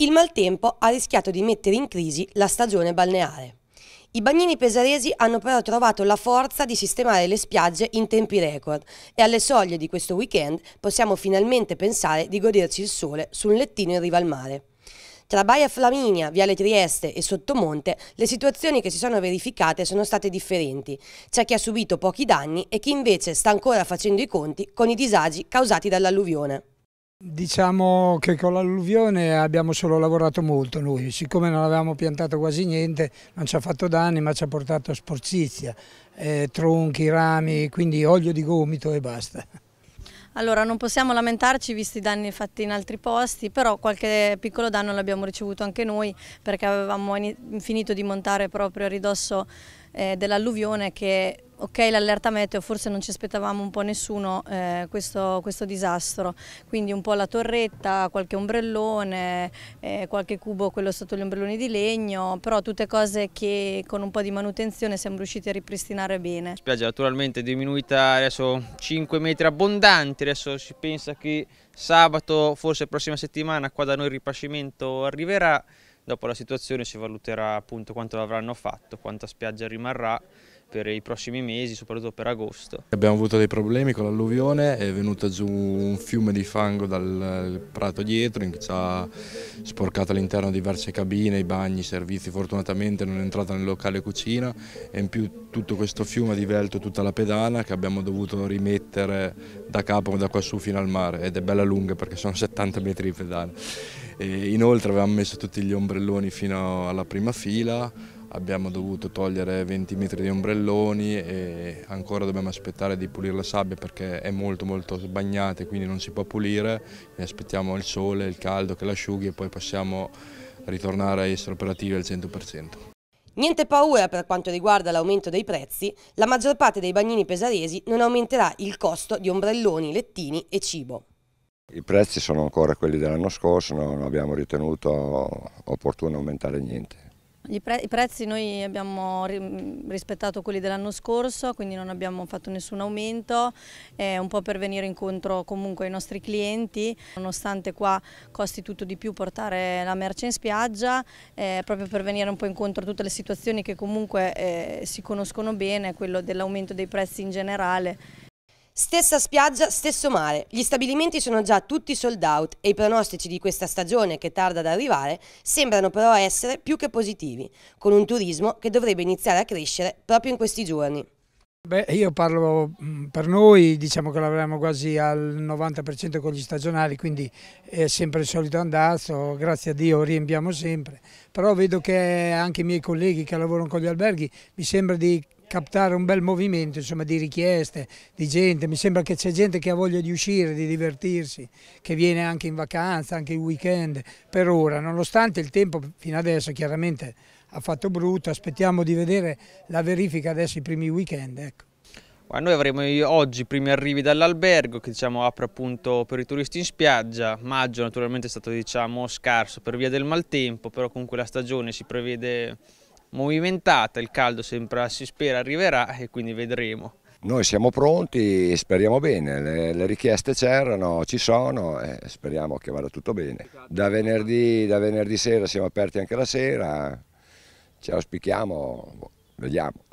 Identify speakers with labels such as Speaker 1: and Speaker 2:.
Speaker 1: Il maltempo ha rischiato di mettere in crisi la stagione balneare. I bagnini pesaresi hanno però trovato la forza di sistemare le spiagge in tempi record e alle soglie di questo weekend possiamo finalmente pensare di goderci il sole su un lettino in riva al mare. Tra Baia Flaminia, Viale Trieste e Sottomonte le situazioni che si sono verificate sono state differenti. C'è chi ha subito pochi danni e chi invece sta ancora facendo i conti con i disagi causati dall'alluvione.
Speaker 2: Diciamo che con l'alluvione abbiamo solo lavorato molto noi, siccome non avevamo piantato quasi niente non ci ha fatto danni ma ci ha portato sporcizia, eh, tronchi, rami, quindi olio di gomito e basta.
Speaker 3: Allora non possiamo lamentarci visti i danni fatti in altri posti, però qualche piccolo danno l'abbiamo ricevuto anche noi perché avevamo finito di montare proprio a ridosso eh, dell'alluvione che ok l'allerta meteo, forse non ci aspettavamo un po' nessuno eh, questo, questo, disastro, quindi un po' la torretta, qualche ombrellone, eh, qualche cubo, quello sotto gli ombrelloni di legno, però tutte cose che con un po' di manutenzione siamo riusciti a ripristinare bene. La
Speaker 4: spiaggia naturalmente è diminuita adesso 5 metri abbondanti, adesso si pensa che sabato, forse prossima settimana, qua da noi il ripascimento arriverà, Dopo la situazione si valuterà appunto quanto avranno fatto, quanta spiaggia rimarrà per i prossimi mesi, soprattutto per agosto.
Speaker 5: Abbiamo avuto dei problemi con l'alluvione, è venuto giù un fiume di fango dal prato dietro, ci ha sporcato all'interno diverse cabine, i bagni, i servizi, fortunatamente non è entrata nel locale cucina e in più tutto questo fiume ha divelto tutta la pedana che abbiamo dovuto rimettere da capo da qua su fino al mare ed è bella lunga perché sono 70 metri di pedana inoltre avevamo messo tutti gli ombrelloni fino alla prima fila, abbiamo dovuto togliere 20 metri di ombrelloni e ancora dobbiamo aspettare di pulire la sabbia perché è molto molto bagnata e quindi non si può pulire, e aspettiamo il sole, il caldo che l'asciughi e poi possiamo ritornare a essere operativi al 100%.
Speaker 1: Niente paura per quanto riguarda l'aumento dei prezzi, la maggior parte dei bagnini pesaresi non aumenterà il costo di ombrelloni, lettini e cibo.
Speaker 5: I prezzi sono ancora quelli dell'anno scorso, non abbiamo ritenuto opportuno aumentare niente.
Speaker 3: I prezzi noi abbiamo rispettato quelli dell'anno scorso, quindi non abbiamo fatto nessun aumento, eh, un po' per venire incontro comunque ai nostri clienti, nonostante qua costi tutto di più portare la merce in spiaggia, eh, proprio per venire un po' incontro a tutte le situazioni che comunque eh, si conoscono bene, quello dell'aumento dei prezzi in generale Stessa
Speaker 1: spiaggia, stesso mare. Gli stabilimenti sono già tutti sold out e i pronostici di questa stagione che tarda ad arrivare sembrano però essere più che positivi, con un turismo che dovrebbe iniziare a crescere proprio in questi giorni.
Speaker 2: Beh, io parlo mm, per noi, diciamo che lavoriamo quasi al 90% con gli stagionali, quindi è sempre il solito andazzo, grazie a Dio riempiamo sempre, però vedo che anche i miei colleghi che lavorano con gli alberghi mi sembra di captare un bel movimento insomma, di richieste, di gente, mi sembra che c'è gente che ha voglia di uscire, di divertirsi, che viene anche in vacanza, anche il weekend, per ora, nonostante il tempo fino adesso chiaramente ha fatto brutto, aspettiamo di vedere la verifica adesso i primi weekend. Ecco.
Speaker 4: Noi avremo oggi i primi arrivi dall'albergo che diciamo, apre appunto per i turisti in spiaggia, maggio naturalmente è stato diciamo, scarso per via del maltempo, però comunque la stagione si prevede movimentata, il caldo sembra, si spera arriverà e quindi vedremo.
Speaker 5: Noi siamo pronti, speriamo bene, le, le richieste c'erano, ci sono e speriamo che vada tutto bene. Da venerdì, da venerdì sera siamo aperti anche la sera, ci auspichiamo, boh, vediamo.